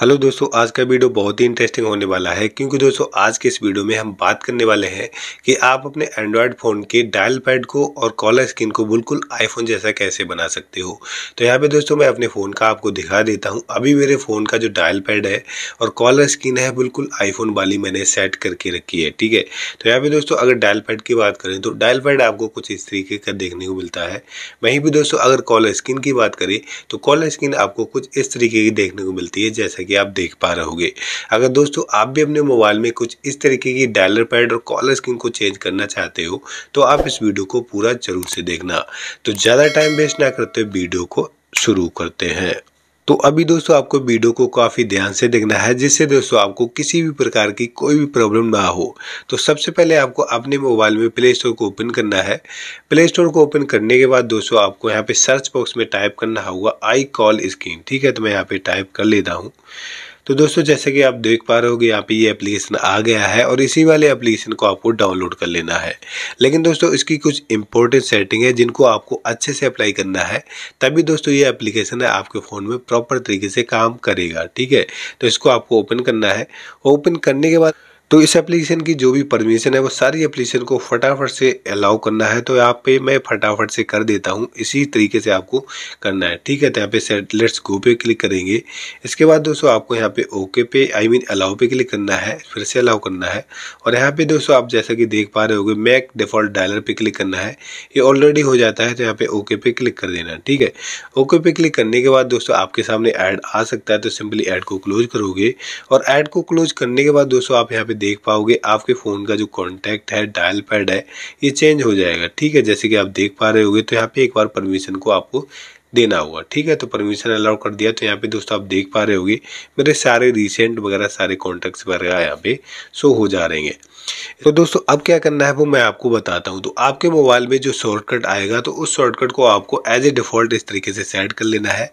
hello दोस्तों आज का वीडियो बहुत ही इंटरेस्टिंग होने वाला है क्योंकि दोस्तों आज के इस वीडियो में हम बात करने वाले हैं कि आप अपने एंड्रॉयड फ़ोन के डायल पैड को और कॉलर स्क्रीन को बिल्कुल आईफोन जैसा कैसे बना सकते हो तो यहाँ पे दोस्तों मैं अपने फ़ोन का आपको दिखा देता हूँ अभी मेरे फ़ोन का जो डायल पैड है और कॉलर स्क्रीन है बिल्कुल आईफोन वाली मैंने सेट करके रखी है ठीक है तो यहाँ पर दोस्तों अगर डायल पैड की बात करें तो डायल पैड आपको कुछ इस तरीके का देखने को मिलता है वहीं भी दोस्तों अगर कॉलर स्क्रीन की बात करें तो कॉलर स्क्रीन आपको कुछ इस तरीके की देखने को मिलती है जैसा कि आप देख पा रहे होगे अगर दोस्तों आप भी अपने मोबाइल में कुछ इस तरीके की डायलर पैड और कॉलर स्क्रीन को चेंज करना चाहते हो तो आप इस वीडियो को पूरा जरूर से देखना तो ज़्यादा टाइम वेस्ट ना करते वीडियो को शुरू करते हैं तो अभी दोस्तों आपको वीडियो को काफ़ी ध्यान से देखना है जिससे दोस्तों आपको किसी भी प्रकार की कोई भी प्रॉब्लम ना हो तो सबसे पहले आपको अपने मोबाइल में प्ले स्टोर को ओपन करना है प्ले स्टोर को ओपन करने के बाद दोस्तों आपको यहाँ पे सर्च बॉक्स में टाइप करना होगा आई कॉल स्क्रीन ठीक है तो मैं यहाँ पे टाइप कर लेता हूँ तो दोस्तों जैसे कि आप देख पा रहे हो कि यहाँ पे ये एप्लीकेशन आ गया है और इसी वाले एप्लीकेशन को आपको डाउनलोड कर लेना है लेकिन दोस्तों इसकी कुछ इंपॉर्टेंट सेटिंग है जिनको आपको अच्छे से अप्लाई करना है तभी दोस्तों ये एप्लीकेशन है आपके फ़ोन में प्रॉपर तरीके से काम करेगा ठीक है तो इसको आपको ओपन करना है ओपन करने के बाद तो इस एप्लीकेशन की जो भी परमिशन है वो सारी एप्लीकेशन को फटाफट से अलाउ करना है तो यहाँ पे मैं फटाफट से कर देता हूँ इसी तरीके से आपको करना है ठीक है तो यहाँ पे सेट लेट्स गो पे क्लिक करेंगे इसके बाद दोस्तों आपको यहाँ पे ओके पे आई मीन अलाउ पे क्लिक करना है फिर से अलाउ करना है और यहाँ पे दोस्तों आप जैसा कि देख पा रहे हो मैक डिफॉल्ट डायलर पर क्लिक करना है ये ऑलरेडी हो जाता है तो यहाँ पे ओके पे क्लिक कर देना है ठीक है ओके पे क्लिक करने के बाद दोस्तों आपके सामने ऐड आ सकता है तो सिंपली ऐड को क्लोज करोगे और ऐड को क्लोज करने के बाद दोस्तों आप यहाँ पे देख पाओगे आपके फ़ोन का जो कॉन्टैक्ट है डायल पैड है ये चेंज हो जाएगा ठीक है जैसे कि आप देख पा रहे होगे तो यहाँ पे एक बार परमिशन को आपको देना होगा ठीक है तो परमिशन अलाउ कर दिया तो यहाँ पे दोस्तों आप देख पा रहे होंगे मेरे सारे रिसेंट वगैरह सारे कॉन्टैक्ट्स वगैरह यहाँ पे शो हो जा रहे हैं तो दोस्तों अब क्या करना है वो मैं आपको बताता हूँ तो आपके मोबाइल में जो शॉर्टकट आएगा तो उस शॉर्टकट को आपको एज ए डिफ़ॉल्ट इस तरीके से सेट कर लेना है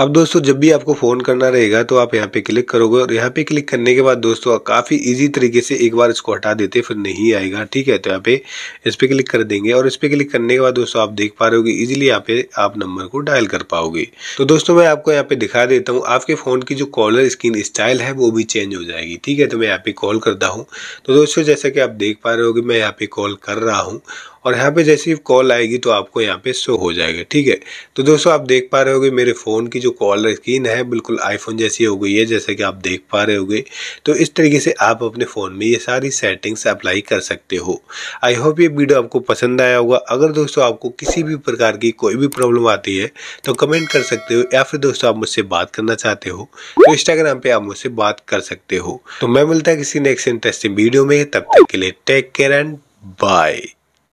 अब दोस्तों जब भी आपको फ़ोन करना रहेगा तो आप यहाँ पे क्लिक करोगे और यहाँ पे क्लिक करने के बाद दोस्तों काफ़ी इजी तरीके से एक बार इसको हटा देते फिर नहीं आएगा ठीक है तो यहाँ पे इस पर क्लिक कर देंगे और इस पर क्लिक करने के बाद दोस्तों आप देख पा रहे होगे ईजिली यहाँ पे आप नंबर को डायल कर पाओगे तो दोस्तों मैं आपको यहाँ पे दिखा देता हूँ आपके फ़ोन की जो कॉलर स्क्रीन स्टाइल है वो भी चेंज हो जाएगी ठीक है तो मैं यहाँ पे कॉल करता हूँ तो दोस्तों जैसा कि आप देख पा रहे हो मैं यहाँ पे कॉल कर रहा हूँ और यहाँ पे जैसे ही कॉल आएगी तो आपको यहाँ पे शो हो जाएगा ठीक है तो दोस्तों आप देख पा रहे होगे मेरे फ़ोन की जो कॉल स्क्रीन है बिल्कुल आईफोन जैसी हो गई है जैसा कि आप देख पा रहे होगे तो इस तरीके से आप अपने फ़ोन में ये सारी सेटिंग्स अप्लाई कर सकते हो आई होप ये वीडियो आपको पसंद आया होगा अगर दोस्तों आपको किसी भी प्रकार की कोई भी प्रॉब्लम आती है तो कमेंट कर सकते हो या फिर दोस्तों आप मुझसे बात करना चाहते हो तो इंस्टाग्राम पर आप मुझसे बात कर सकते हो तो मैं मिलता है किसी नेक्स्ट इंटरेस्टिंग वीडियो में तब तक के लिए टेक केयर एंड बाय